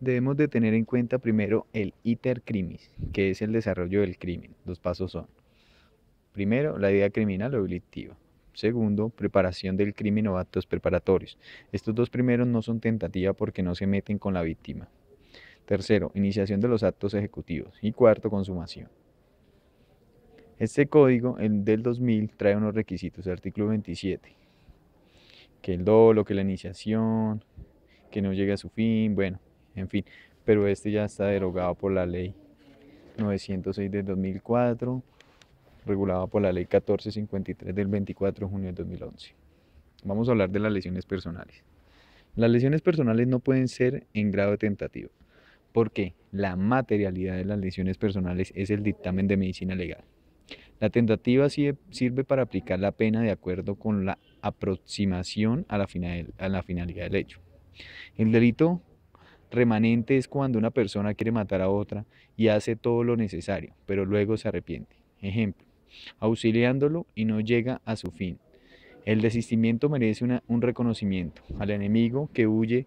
debemos de tener en cuenta primero el iter crimis, que es el desarrollo del crimen. Los pasos son, primero, la idea criminal o delictiva. Segundo, preparación del crimen o actos preparatorios. Estos dos primeros no son tentativa porque no se meten con la víctima. Tercero, iniciación de los actos ejecutivos. Y cuarto, consumación. Este código el del 2000 trae unos requisitos, el artículo 27, que el dolo, que la iniciación, que no llegue a su fin, bueno, en fin, pero este ya está derogado por la ley 906 de 2004, regulado por la ley 1453 del 24 de junio de 2011. Vamos a hablar de las lesiones personales. Las lesiones personales no pueden ser en grado tentativo, porque la materialidad de las lesiones personales es el dictamen de medicina legal. La tentativa sirve para aplicar la pena de acuerdo con la aproximación a la finalidad del hecho. El delito Remanente es cuando una persona quiere matar a otra y hace todo lo necesario, pero luego se arrepiente. Ejemplo, auxiliándolo y no llega a su fin. El desistimiento merece un reconocimiento al enemigo que huye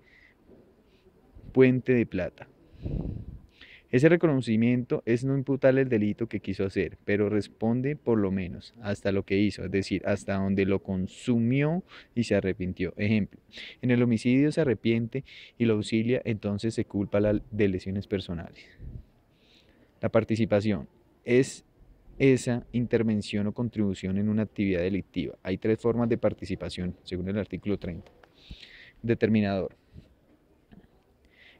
puente de plata. Ese reconocimiento es no imputarle el delito que quiso hacer, pero responde por lo menos hasta lo que hizo, es decir, hasta donde lo consumió y se arrepintió. Ejemplo, en el homicidio se arrepiente y lo auxilia, entonces se culpa de lesiones personales. La participación es esa intervención o contribución en una actividad delictiva. Hay tres formas de participación, según el artículo 30. Determinador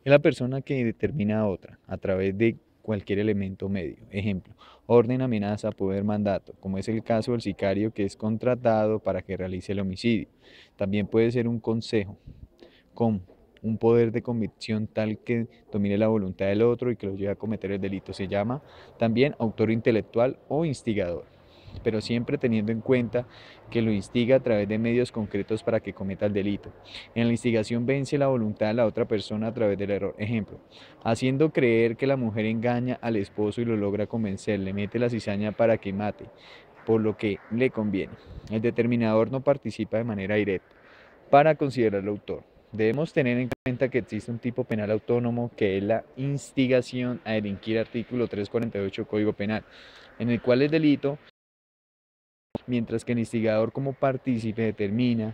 es la persona que determina a otra a través de cualquier elemento medio. Ejemplo, orden, amenaza, poder, mandato, como es el caso del sicario que es contratado para que realice el homicidio. También puede ser un consejo, con un poder de convicción tal que domine la voluntad del otro y que lo lleve a cometer el delito. Se llama también autor intelectual o instigador pero siempre teniendo en cuenta que lo instiga a través de medios concretos para que cometa el delito. En la instigación vence la voluntad de la otra persona a través del error. Ejemplo, haciendo creer que la mujer engaña al esposo y lo logra convencer, le mete la cizaña para que mate, por lo que le conviene. El determinador no participa de manera directa para considerar el autor. Debemos tener en cuenta que existe un tipo penal autónomo que es la instigación a delinquir artículo 348 Código Penal, en el cual el delito mientras que el instigador como partícipe determina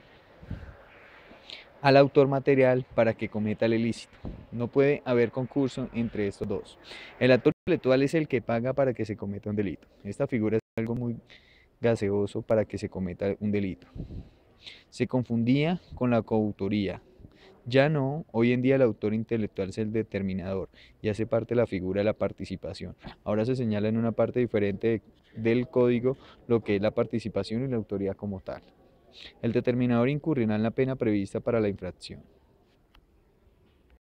al autor material para que cometa el ilícito. No puede haber concurso entre estos dos. El autor intelectual es el que paga para que se cometa un delito. Esta figura es algo muy gaseoso para que se cometa un delito. Se confundía con la coautoría, ya no, hoy en día el autor intelectual es el determinador y hace parte de la figura de la participación. Ahora se señala en una parte diferente del código lo que es la participación y la autoridad como tal. El determinador incurrirá en la pena prevista para la infracción.